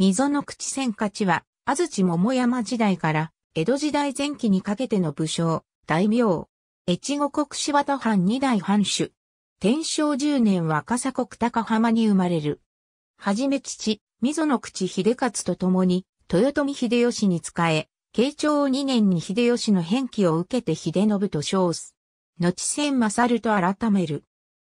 溝の口千勝は、安土桃山時代から、江戸時代前期にかけての武将、大名、越後国柴田藩二代藩主。天正十年は笠国高浜に生まれる。はじめ父、溝の口秀勝と共に、豊臣秀吉に仕え、慶長二年に秀吉の返記を受けて秀信と称す。後千勝と改める。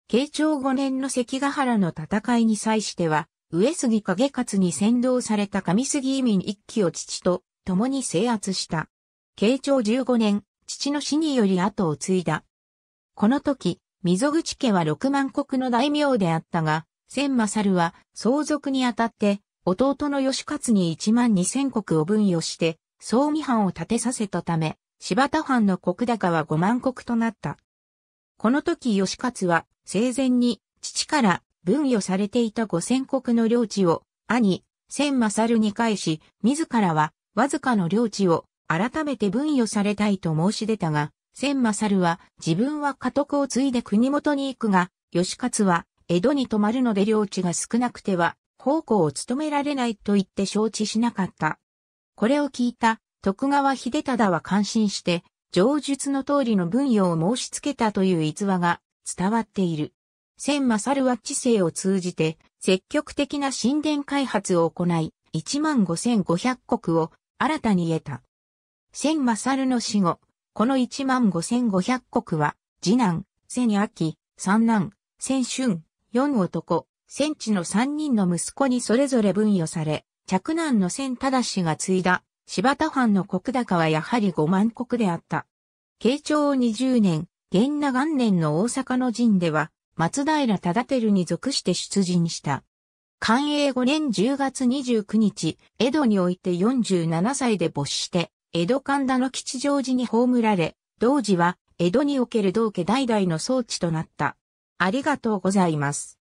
慶長五年の関ヶ原の戦いに際しては、上杉景勝に先導された上杉移民一揆を父と共に制圧した。慶長15年、父の死により後を継いだ。この時、溝口家は六万国の大名であったが、千勝は相続にあたって、弟の義勝に一万二千国を分与して、総見藩を建てさせたため、柴田藩の国高は五万国となった。この時義勝は生前に父から分与されていた五千国の領地を兄、千勝に返し、自らはわずかの領地を改めて分与されたいと申し出たが、千勝は自分は家督を継いで国元に行くが、義勝は江戸に泊まるので領地が少なくては、奉公を務められないと言って承知しなかった。これを聞いた徳川秀忠は感心して、上述の通りの分与を申し付けたという逸話が伝わっている。千マサルは知性を通じて、積極的な神殿開発を行い、15,500国を新たに得た。千マサルの死後、この15,500国は、次男、千秋、三男、千春、四男、千地の三人の息子にそれぞれ分与され、着男の千忠が継いだ、柴田藩の国高はやはり5万国であった。慶長20年、元那元年の大阪の陣では、松平忠輝に属して出陣した。寛永5年10月29日、江戸において47歳で没して、江戸神田の吉祥寺に葬られ、同時は江戸における道家代々の装置となった。ありがとうございます。